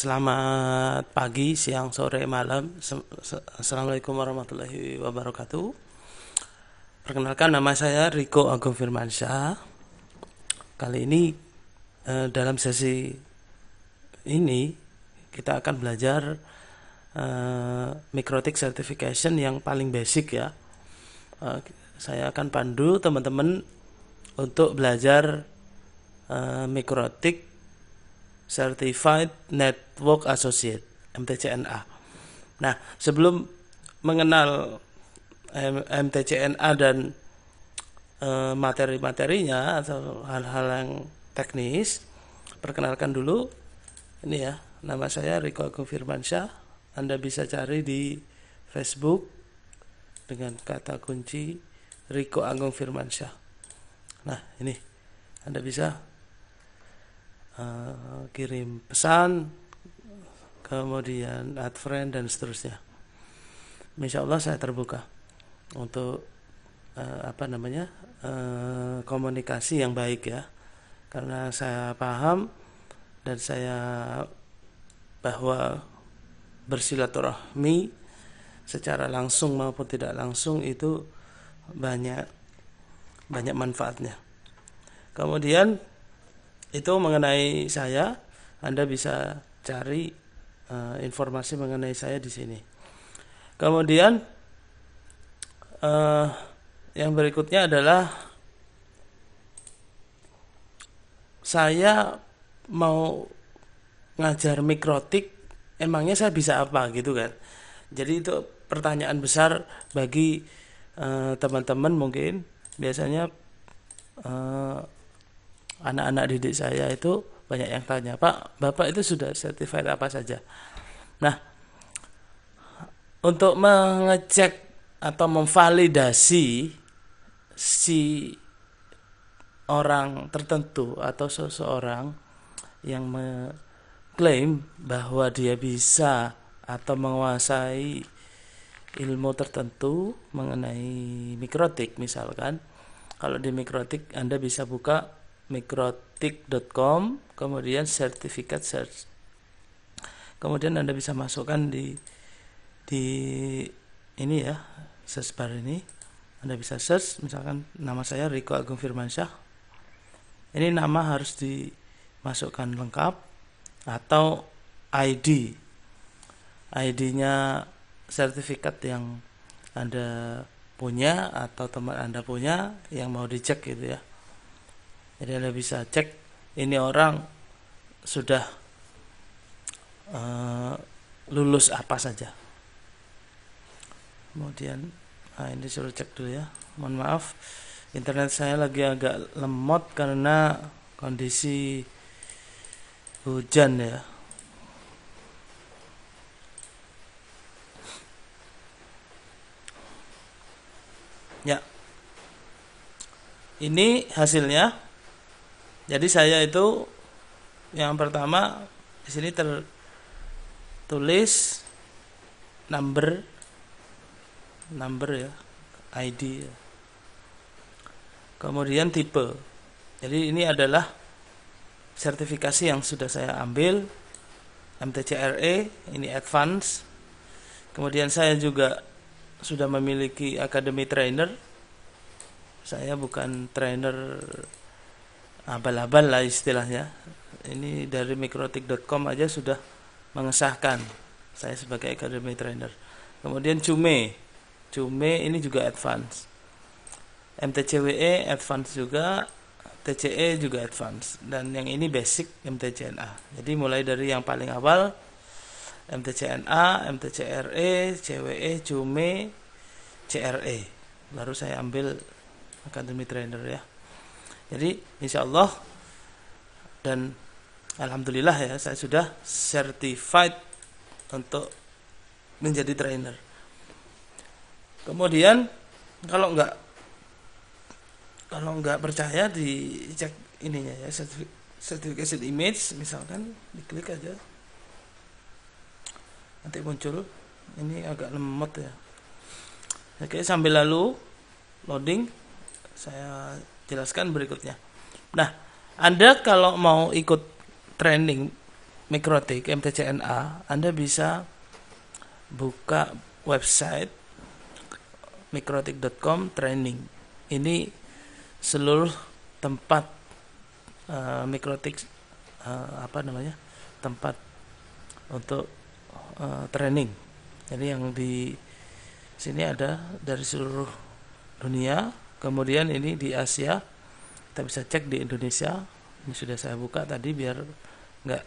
Selamat pagi, siang, sore, malam. Assalamualaikum warahmatullahi wabarakatuh. Perkenalkan nama saya Riko Agung Firmansyah. Kali ini eh, dalam sesi ini kita akan belajar eh, Mikrotik Certification yang paling basic ya. Eh, saya akan pandu teman-teman untuk belajar mikrotik Certified Network Associate MTCNA. Nah, sebelum mengenal MTCNA dan eh, materi-materinya atau hal-hal yang teknis, perkenalkan dulu ini ya, nama saya Riko Agung Firmansyah. Anda bisa cari di Facebook dengan kata kunci Riko Agung Firmansyah. Nah, ini Anda bisa Eh, kirim pesan kemudian add friend dan seterusnya Insya Allah saya terbuka untuk uh, apa namanya uh, komunikasi yang baik ya karena saya paham dan saya bahwa bersilaturahmi secara langsung maupun tidak langsung itu banyak banyak manfaatnya. Kemudian itu mengenai saya Anda bisa cari uh, informasi mengenai saya di sini kemudian uh, yang berikutnya adalah saya mau ngajar mikrotik emangnya saya bisa apa gitu kan jadi itu pertanyaan besar bagi eh, teman-teman uh, mungkin biasanya anak-anak didik saya itu banyak yang tanya pak bapak itu sudah certified apa saja nah untuk mengecek atau memvalidasi si orang tertentu atau seseorang yang mengklaim bahwa dia bisa atau menguasai ilmu tertentu mengenai mikrotik misalkan kalau di mikrotik Anda bisa buka mikrotik.com kemudian sertifikat search kemudian anda bisa masukkan di di ini ya search bar ini anda bisa search misalkan nama saya Riko Agung Firmansyah ini nama harus dimasukkan lengkap atau ID ID-nya sertifikat yang anda punya atau teman anda punya yang mau dicek gitu ya jadi anda bisa cek ini orang sudah uh, lulus apa saja kemudian nah ini suruh cek dulu ya mohon maaf internet saya lagi agak lemot karena kondisi hujan ya ya ini hasilnya jadi saya itu yang pertama di sini tertulis number number ya ID ya. kemudian tipe jadi ini adalah sertifikasi yang sudah saya ambil MTCRE ini advance kemudian saya juga sudah memiliki academy trainer saya bukan trainer abal-abal lah istilahnya ini dari mikrotik.com aja sudah mengesahkan saya sebagai academy trainer kemudian Cume Cume ini juga advance MTCWE advance juga TCE juga advance dan yang ini basic MTCNA jadi mulai dari yang paling awal MTCNA, MTCRE, CWE, CUME, CRE baru saya ambil academy trainer ya jadi insya Allah dan alhamdulillah ya saya sudah certified untuk menjadi trainer. Kemudian kalau nggak kalau nggak percaya dicek ininya ya certificate image misalkan diklik aja nanti muncul ini agak lemot ya oke sambil lalu loading saya jelaskan berikutnya. Nah, Anda kalau mau ikut training mikrotik MTCNA, Anda bisa buka website mikrotik.com training. Ini seluruh tempat uh, mikrotik uh, apa namanya? tempat untuk uh, training. Jadi yang di sini ada dari seluruh dunia kemudian ini di Asia kita bisa cek di Indonesia ini sudah saya buka tadi biar nggak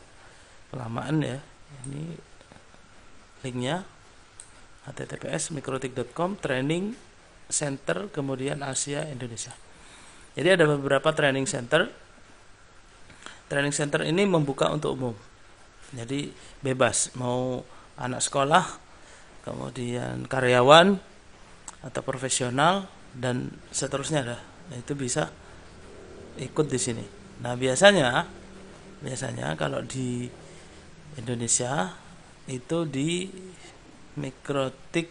kelamaan ya ini linknya https mikrotik.com training center kemudian Asia Indonesia jadi ada beberapa training center training center ini membuka untuk umum jadi bebas mau anak sekolah kemudian karyawan atau profesional dan seterusnya dah nah, itu bisa ikut di sini nah biasanya biasanya kalau di Indonesia itu di mikrotik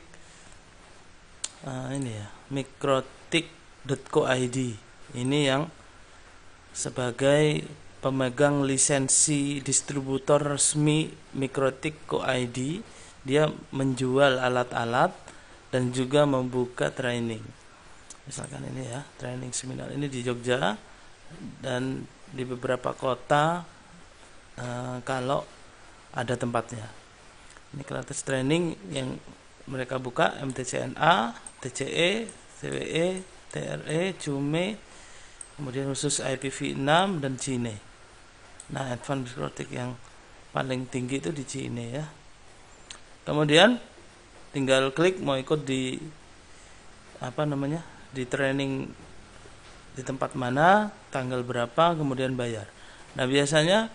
uh, ini ya mikrotik.co.id ini yang sebagai pemegang lisensi distributor resmi Mikrotik mikrotik.co.id dia menjual alat-alat dan juga membuka training misalkan ini ya training seminar ini di Jogja dan di beberapa kota e, kalau ada tempatnya ini gratis training yang mereka buka MTCNA, TCE, CWE, TRE, CUME, kemudian khusus IPv6 dan CINE. Nah, advance biotik yang paling tinggi itu di CINE ya. Kemudian tinggal klik mau ikut di apa namanya? di training di tempat mana tanggal berapa kemudian bayar nah biasanya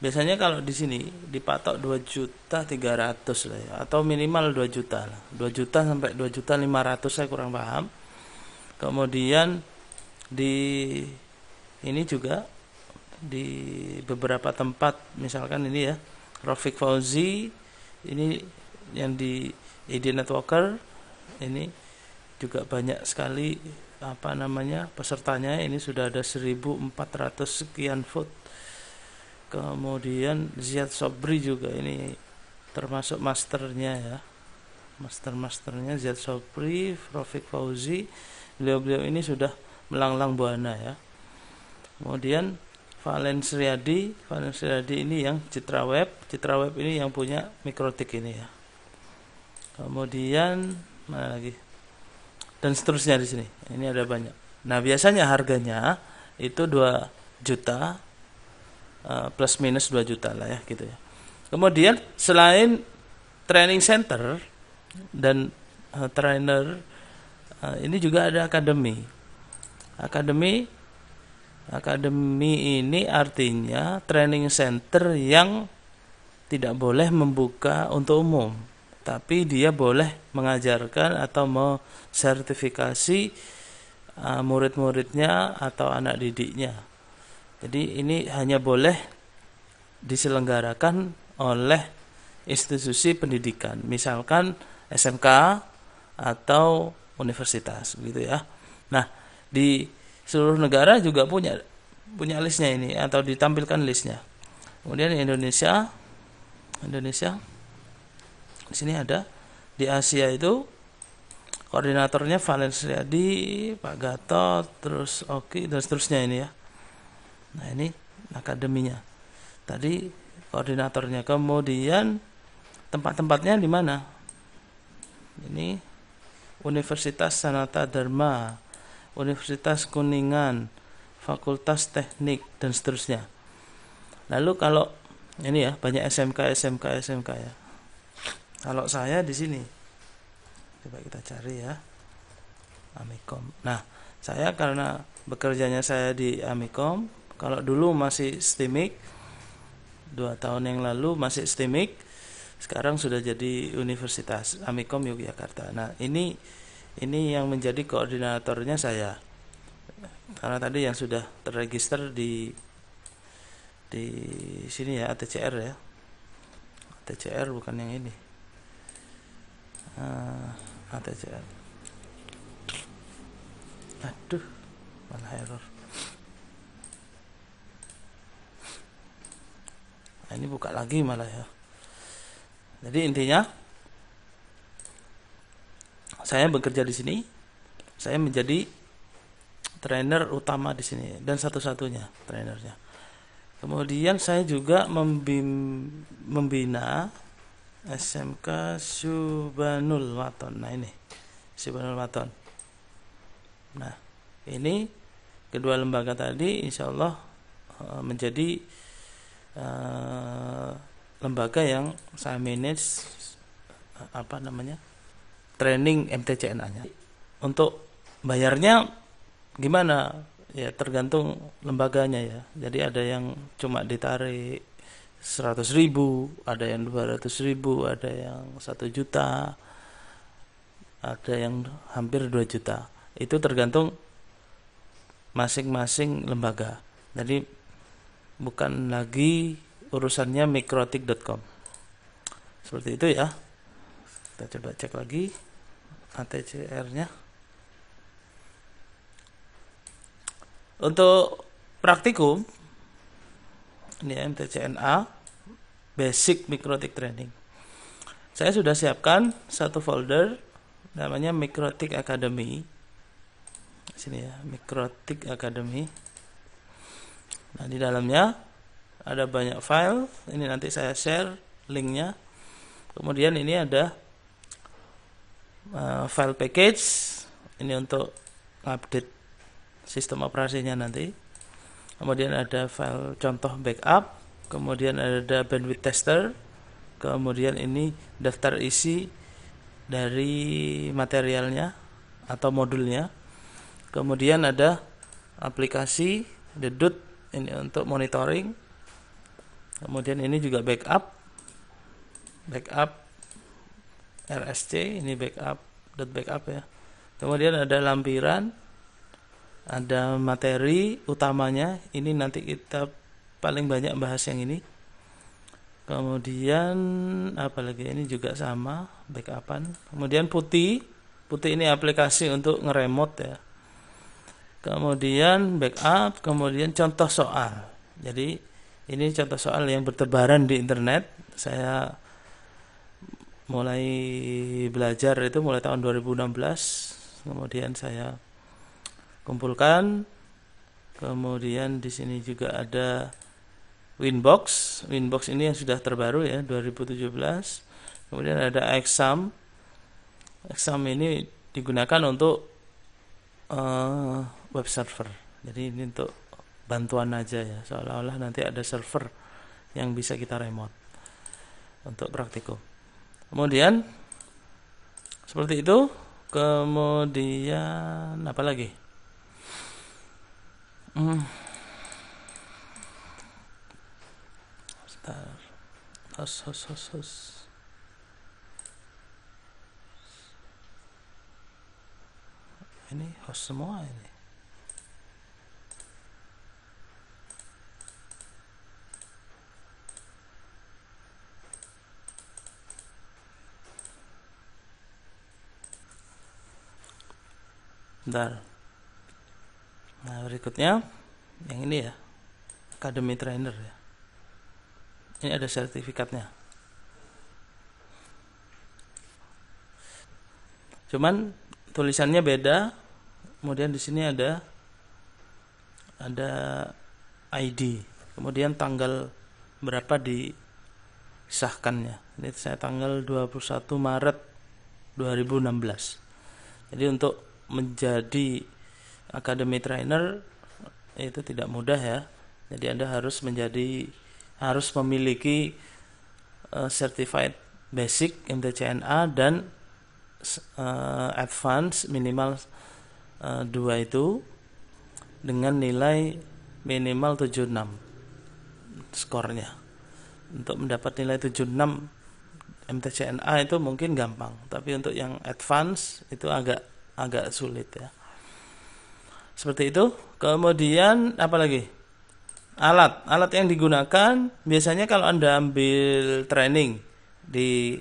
biasanya kalau di sini dipatok 2 juta 300 lah ya, atau minimal 2 juta lah. 2 juta sampai 2 juta 500 saya kurang paham kemudian di ini juga di beberapa tempat misalkan ini ya Rafiq Fauzi ini yang di ID Networker ini juga banyak sekali apa namanya pesertanya ini sudah ada 1400 sekian vote kemudian Ziad Sobri juga ini termasuk masternya ya master-masternya Ziad Sobri, rofiq Fauzi beliau-beliau ini sudah melanglang buana ya kemudian Valen Sriadi Valen Sriadi ini yang Citra Web Citra Web ini yang punya Mikrotik ini ya kemudian mana lagi dan seterusnya di sini. Ini ada banyak. Nah, biasanya harganya itu 2 juta eh, plus minus 2 juta lah ya gitu ya. Kemudian selain training center dan uh, trainer uh, ini juga ada akademi. Akademi akademi ini artinya training center yang tidak boleh membuka untuk umum tapi dia boleh mengajarkan atau mensertifikasi uh, murid-muridnya atau anak didiknya. Jadi ini hanya boleh diselenggarakan oleh institusi pendidikan, misalkan SMK atau universitas gitu ya. Nah, di seluruh negara juga punya punya listnya ini atau ditampilkan listnya. Kemudian Indonesia Indonesia di sini ada di Asia itu koordinatornya Valen di Pak Gatot, terus Oki dan seterusnya ini ya. Nah ini akademinya. Tadi koordinatornya. Kemudian tempat-tempatnya di mana? Ini Universitas Sanata Dharma, Universitas Kuningan, Fakultas Teknik dan seterusnya. Lalu kalau ini ya banyak SMK SMK SMK ya. Kalau saya di sini. Coba kita cari ya. Amikom. Nah, saya karena bekerjanya saya di Amikom, kalau dulu masih Stimik, dua tahun yang lalu masih Stimik, sekarang sudah jadi Universitas Amikom Yogyakarta. Nah, ini ini yang menjadi koordinatornya saya. Karena tadi yang sudah terregister di di sini ya ATCR ya. ATCR bukan yang ini. Ah, ada ATCL aduh malah error nah, ini buka lagi malah ya jadi intinya saya bekerja di sini saya menjadi trainer utama di sini dan satu-satunya trainernya kemudian saya juga membim, membina SMK Subanul Waton. Nah ini Subanul Waton. Nah ini kedua lembaga tadi insya Allah eh, menjadi uh, lembaga yang saya manage eh, apa namanya training MTCNA-nya. Untuk bayarnya gimana? Ya tergantung lembaganya ya. Jadi ada yang cuma ditarik seratus ribu ada yang dua ratus ribu ada yang satu juta ada yang hampir dua juta itu tergantung masing-masing lembaga jadi bukan lagi urusannya mikrotik.com seperti itu ya kita coba cek lagi ATCR nya untuk praktikum ini MTCNA Basic Mikrotik Training. Saya sudah siapkan satu folder namanya Mikrotik Academy. Sini ya, Mikrotik Academy. Nah, di dalamnya ada banyak file. Ini nanti saya share linknya. Kemudian ini ada uh, file package. Ini untuk update sistem operasinya nanti kemudian ada file contoh backup kemudian ada bandwidth tester kemudian ini daftar isi dari materialnya atau modulnya kemudian ada aplikasi the dot ini untuk monitoring kemudian ini juga backup backup RSC ini backup dot backup ya kemudian ada lampiran ada materi utamanya ini nanti kita paling banyak bahas yang ini kemudian apalagi ini juga sama backupan kemudian putih putih ini aplikasi untuk ngeremot ya kemudian backup kemudian contoh soal jadi ini contoh soal yang bertebaran di internet saya mulai belajar itu mulai tahun 2016 kemudian saya kumpulkan kemudian di sini juga ada Winbox Winbox ini yang sudah terbaru ya 2017 kemudian ada Exam Exam ini digunakan untuk uh, web server jadi ini untuk bantuan aja ya seolah-olah nanti ada server yang bisa kita remote untuk praktikum kemudian seperti itu kemudian apa lagi Mm. What's that? Us, us, us, us. Any? Hustle any? There. Nah, berikutnya yang ini ya. Academy Trainer ya. Ini ada sertifikatnya. Cuman tulisannya beda. Kemudian di sini ada ada ID. Kemudian tanggal berapa disahkannya. Ini saya tanggal 21 Maret 2016. Jadi untuk menjadi academy trainer itu tidak mudah ya. Jadi Anda harus menjadi harus memiliki uh, certified basic MTCNA dan uh, advance minimal uh, dua itu dengan nilai minimal 76 skornya. Untuk mendapat nilai 76 MTCNA itu mungkin gampang, tapi untuk yang advance itu agak agak sulit ya. Seperti itu. Kemudian apa lagi? Alat. Alat yang digunakan biasanya kalau Anda ambil training di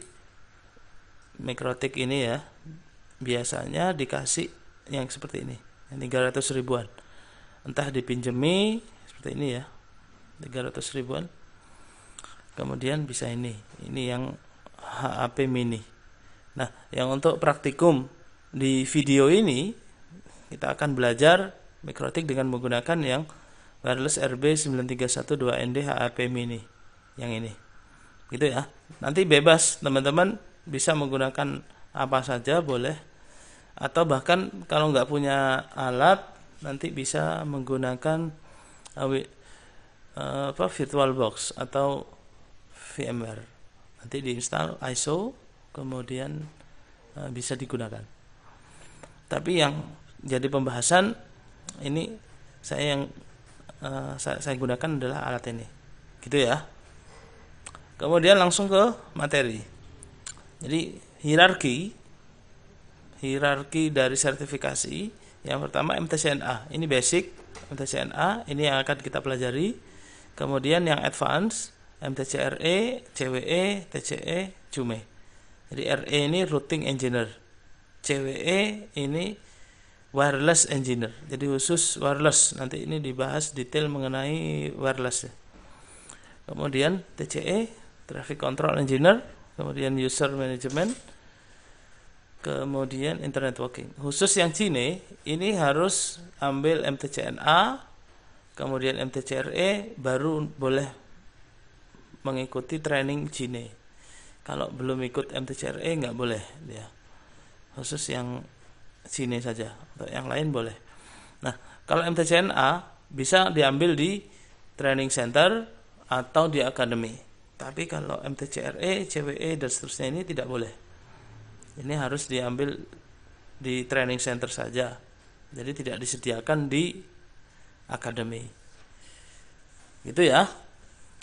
mikrotik ini ya, biasanya dikasih yang seperti ini, yang 300 ribuan. Entah dipinjemi seperti ini ya. 300 ribuan. Kemudian bisa ini. Ini yang HAP mini. Nah, yang untuk praktikum di video ini kita akan belajar mikrotik dengan menggunakan yang wireless RB9312ND HAP mini yang ini. Gitu ya. Nanti bebas teman-teman bisa menggunakan apa saja boleh atau bahkan kalau nggak punya alat nanti bisa menggunakan uh, apa virtual box atau VMware nanti diinstal ISO kemudian eh, bisa digunakan tapi yang jadi pembahasan ini saya yang uh, eh, saya, saya gunakan adalah alat ini gitu ya kemudian langsung ke materi jadi hierarki hierarki dari sertifikasi yang pertama MTCNA ini basic MTCNA ini yang akan kita pelajari kemudian yang advance MTCRE, CWE, TCE, CUME. Jadi RE ini routing engineer, CWE ini wireless engineer. Jadi khusus wireless. Nanti ini dibahas detail mengenai wireless. Kemudian TCE, traffic control engineer, kemudian user management, kemudian internet working. Khusus yang Cine ini harus ambil MTCNA, kemudian MTCRE baru boleh mengikuti training Cine. Kalau belum ikut MTCRE nggak boleh ya. Khusus yang sini saja. Untuk yang lain boleh. Nah, kalau MTCN bisa diambil di training center atau di akademi. Tapi kalau MTCRE, CWE dan seterusnya ini tidak boleh. Ini harus diambil di training center saja. Jadi tidak disediakan di akademi. Gitu ya.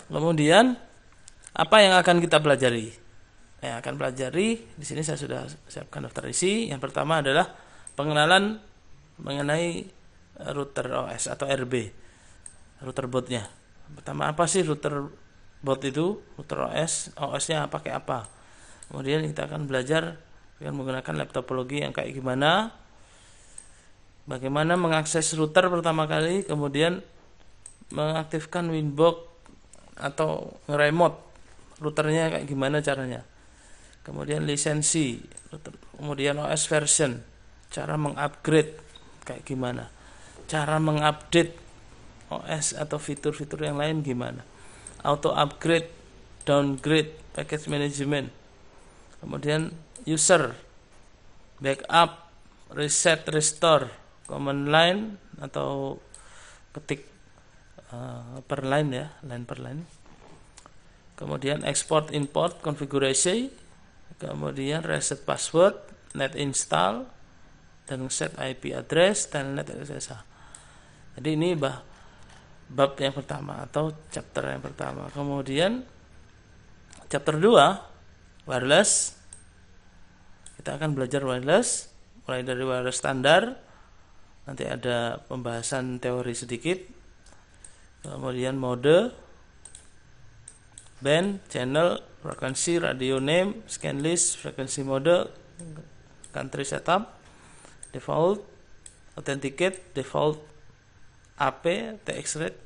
Kemudian apa yang akan kita pelajari? Yang akan pelajari di sini saya sudah siapkan daftar isi. Yang pertama adalah pengenalan mengenai router OS atau RB router botnya pertama apa sih router bot itu router OS OS nya pakai apa kemudian kita akan belajar dengan menggunakan laptopologi yang kayak gimana bagaimana mengakses router pertama kali kemudian mengaktifkan Winbox atau remote routernya kayak gimana caranya kemudian lisensi kemudian OS version cara mengupgrade kayak gimana cara mengupdate OS atau fitur-fitur yang lain gimana auto upgrade downgrade package management kemudian user backup reset restore command line atau ketik uh, per line ya line per line kemudian export import configuration kemudian reset password net install dan set IP address dan net SSH. Jadi ini bah bab yang pertama atau chapter yang pertama. Kemudian chapter 2 wireless kita akan belajar wireless mulai dari wireless standar nanti ada pembahasan teori sedikit kemudian mode band channel frekuensi radio name scan list frekuensi mode country setup default authenticate default AP TX rate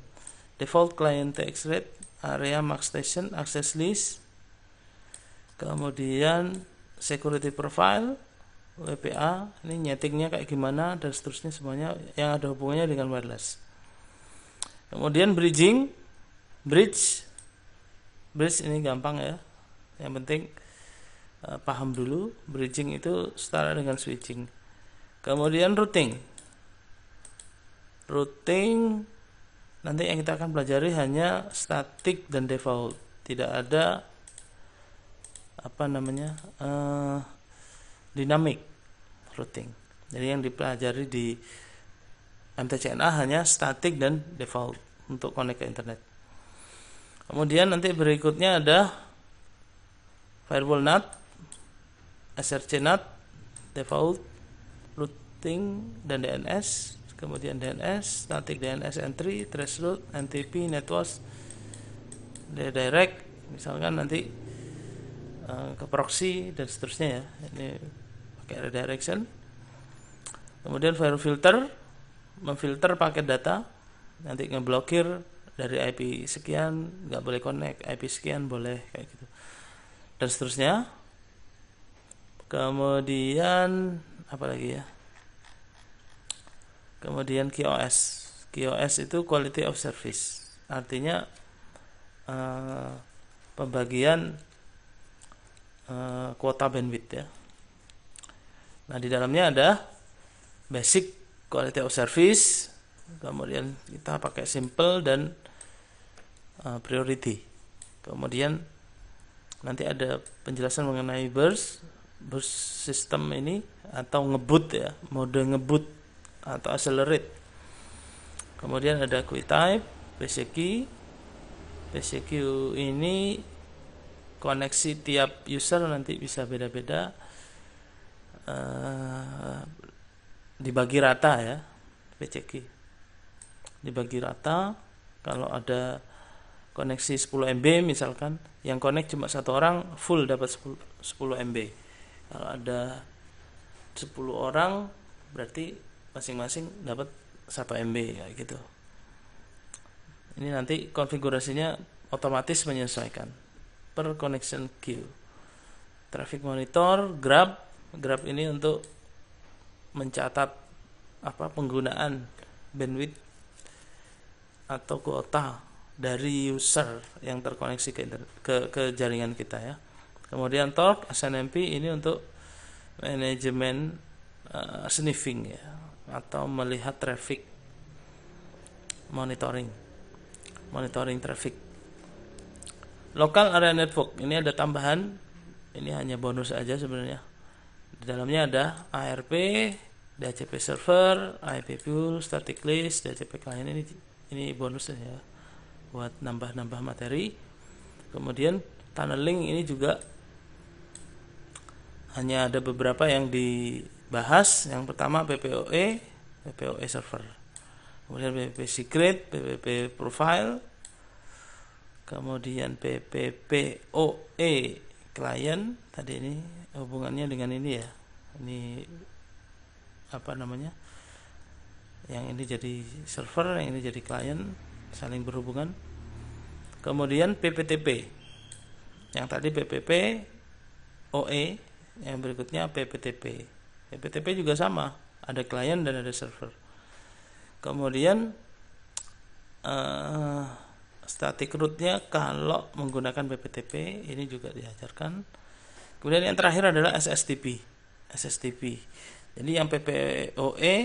default client TX rate area max station access list kemudian security profile WPA ini nyetiknya kayak gimana dan seterusnya semuanya yang ada hubungannya dengan wireless kemudian bridging bridge bridge ini gampang ya yang penting eh, paham dulu bridging itu setara dengan switching kemudian routing routing nanti yang kita akan pelajari hanya static dan default tidak ada apa namanya uh, eh, dynamic routing jadi yang dipelajari di MTCNA hanya static dan default untuk connect ke internet kemudian nanti berikutnya ada firewall NAT SRC NAT default ting dan DNS kemudian DNS static DNS entry threshold NTP network redirect, misalkan nanti uh, ke proxy dan seterusnya ya ini pakai redirection kemudian file filter memfilter paket data nanti ngeblokir dari IP sekian nggak boleh connect IP sekian boleh kayak gitu dan seterusnya kemudian apa lagi ya kemudian QoS QoS itu quality of service artinya uh, pembagian uh, kuota bandwidth ya nah di dalamnya ada basic quality of service kemudian kita pakai simple dan uh, priority kemudian nanti ada penjelasan mengenai burst burst system ini atau ngebut ya mode ngebut atau accelerate kemudian ada quick QuickType PCQ PCQ ini koneksi tiap user nanti bisa beda-beda uh, dibagi rata ya PCQ dibagi rata kalau ada koneksi 10 MB misalkan yang connect cuma satu orang full dapat 10, 10 MB kalau ada 10 orang berarti masing-masing dapat 1 MB ya gitu ini nanti konfigurasinya otomatis menyesuaikan per connection queue traffic monitor grab grab ini untuk mencatat apa penggunaan bandwidth atau kuota dari user yang terkoneksi ke, ke, ke jaringan kita ya kemudian talk SNMP ini untuk manajemen uh, sniffing ya atau melihat traffic monitoring monitoring traffic local area network ini ada tambahan ini hanya bonus aja sebenarnya di dalamnya ada ARP DHCP server IP pool static list DHCP client ini ini bonus ya buat nambah-nambah materi kemudian tunneling ini juga hanya ada beberapa yang di bahas yang pertama PPOE, PPOE server. Kemudian PPP secret, PPP profile. Kemudian PPPOE client tadi ini hubungannya dengan ini ya. Ini apa namanya? Yang ini jadi server, yang ini jadi client saling berhubungan. Kemudian PPTP. Yang tadi PPP OE, yang berikutnya PPTP. HTTP juga sama, ada klien dan ada server. Kemudian uh, eh, static rootnya kalau menggunakan PPTP ini juga diajarkan. Kemudian yang terakhir adalah SSTP. SSTP. Jadi yang PPOE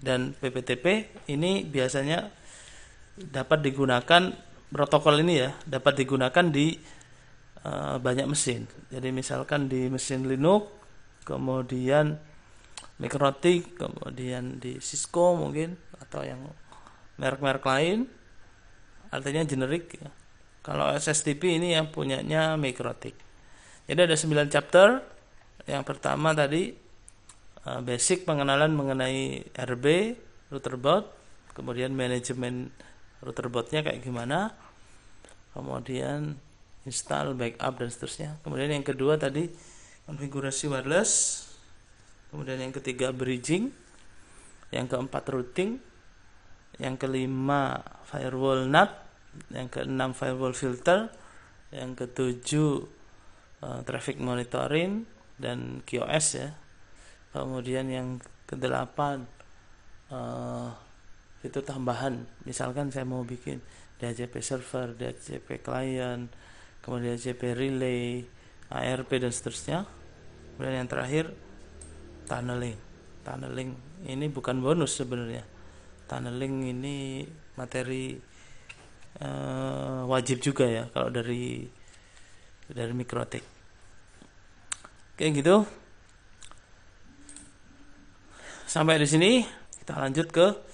dan PPTP ini biasanya dapat digunakan protokol ini ya, dapat digunakan di uh, banyak mesin. Jadi misalkan di mesin Linux, kemudian Mikrotik kemudian di Cisco mungkin atau yang merek-merek lain artinya generik ya. kalau SSTP ini yang punyanya Mikrotik jadi ada 9 chapter yang pertama tadi eh, basic pengenalan mengenai RB router board, kemudian manajemen router boardnya kayak gimana kemudian install backup dan seterusnya kemudian yang kedua tadi konfigurasi wireless kemudian yang ketiga bridging yang keempat routing yang kelima firewall nut yang keenam firewall filter yang ketujuh uh, traffic monitoring dan QoS ya kemudian yang kedelapan uh, itu tambahan misalkan saya mau bikin DHCP server, DHCP client, kemudian DHCP relay, ARP dan seterusnya. Kemudian yang terakhir tunneling tunneling ini bukan bonus sebenarnya tunneling ini materi uh, wajib juga ya kalau dari dari mikrotik oke gitu sampai di sini kita lanjut ke